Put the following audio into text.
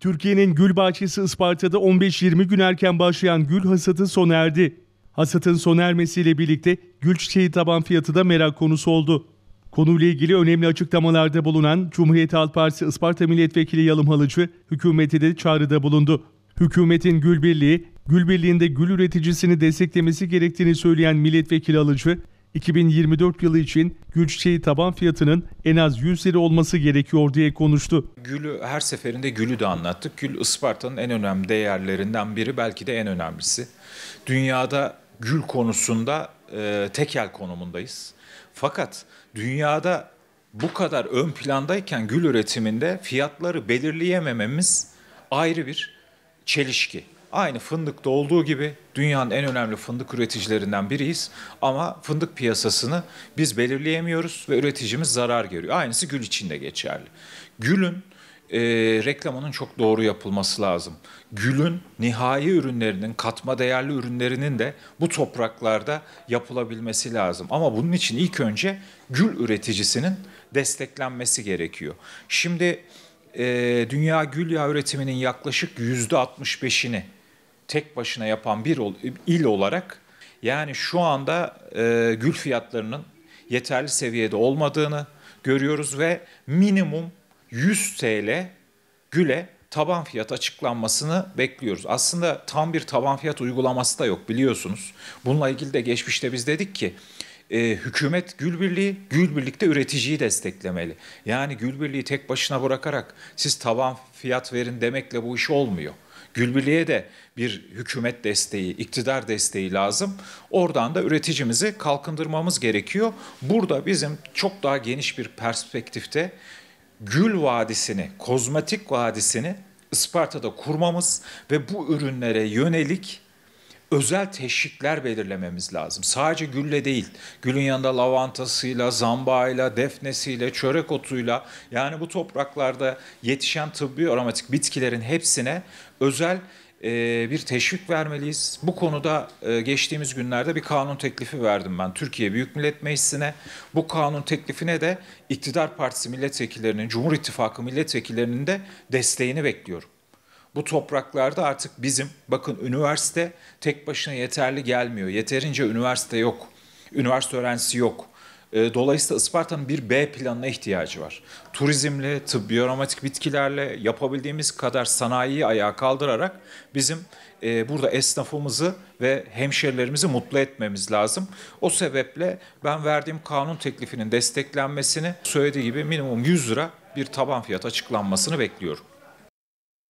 Türkiye'nin gül bahçesi Isparta'da 15-20 gün erken başlayan gül hasatı sona erdi. Hasatın sona ermesiyle birlikte gül çiçeği taban fiyatı da merak konusu oldu. Konuyla ilgili önemli açıklamalarda bulunan Cumhuriyet Halk Partisi Isparta Milletvekili Yalım Halıcı hükümete de çağrıda bulundu. Hükümetin Gül Birliği, Gül Birliği'nde gül üreticisini desteklemesi gerektiğini söyleyen milletvekili Halıcı, 2024 yılı için gül çiçeği taban fiyatının en az 100 lira olması gerekiyor diye konuştu. Gülü her seferinde gülü de anlattık. Gül Isparta'nın en önemli değerlerinden biri belki de en önemlisi. Dünyada gül konusunda e, tekel konumundayız. Fakat dünyada bu kadar ön plandayken gül üretiminde fiyatları belirleyemememiz ayrı bir çelişki. Aynı fındıkta olduğu gibi dünyanın en önemli fındık üreticilerinden biriyiz ama fındık piyasasını biz belirleyemiyoruz ve üreticimiz zarar görüyor. Aynısı gül için de geçerli. Gülün e, reklamının çok doğru yapılması lazım. Gülün nihai ürünlerinin, katma değerli ürünlerinin de bu topraklarda yapılabilmesi lazım. Ama bunun için ilk önce gül üreticisinin desteklenmesi gerekiyor. Şimdi e, dünya gül yağı üretiminin yaklaşık yüzde %65'ini tek başına yapan bir il olarak yani şu anda e, gül fiyatlarının yeterli seviyede olmadığını görüyoruz ve minimum 100 TL güle taban fiyat açıklanmasını bekliyoruz. Aslında tam bir taban fiyat uygulaması da yok biliyorsunuz. Bununla ilgili de geçmişte biz dedik ki e, hükümet Gül Birliği, Gül Birlik'te üreticiyi desteklemeli. Yani Gül Birliği tek başına bırakarak siz taban fiyat verin demekle bu iş olmuyor. Gülbirliğe de bir hükümet desteği, iktidar desteği lazım. Oradan da üreticimizi kalkındırmamız gerekiyor. Burada bizim çok daha geniş bir perspektifte Gül Vadisi'ni, Kozmetik Vadisi'ni Isparta'da kurmamız ve bu ürünlere yönelik özel teşvikler belirlememiz lazım. Sadece gülle değil, gülün yanında lavantasıyla, zambağıyla, defnesiyle, çörek otuyla yani bu topraklarda yetişen tıbbi aromatik bitkilerin hepsine özel e, bir teşvik vermeliyiz. Bu konuda e, geçtiğimiz günlerde bir kanun teklifi verdim ben Türkiye Büyük Millet Meclisi'ne. Bu kanun teklifine de iktidar Partisi milletvekillerinin, Cumhur İttifakı milletvekillerinin de desteğini bekliyorum bu topraklarda artık bizim bakın üniversite tek başına yeterli gelmiyor. Yeterince üniversite yok. Üniversite öğrencisi yok. Ee, dolayısıyla Isparta'nın bir B planına ihtiyacı var. Turizmle, tıbbi aromatik bitkilerle yapabildiğimiz kadar sanayiyi ayağa kaldırarak bizim e, burada esnafımızı ve hemşerilerimizi mutlu etmemiz lazım. O sebeple ben verdiğim kanun teklifinin desteklenmesini söylediği gibi minimum 100 lira bir taban fiyat açıklanmasını bekliyorum.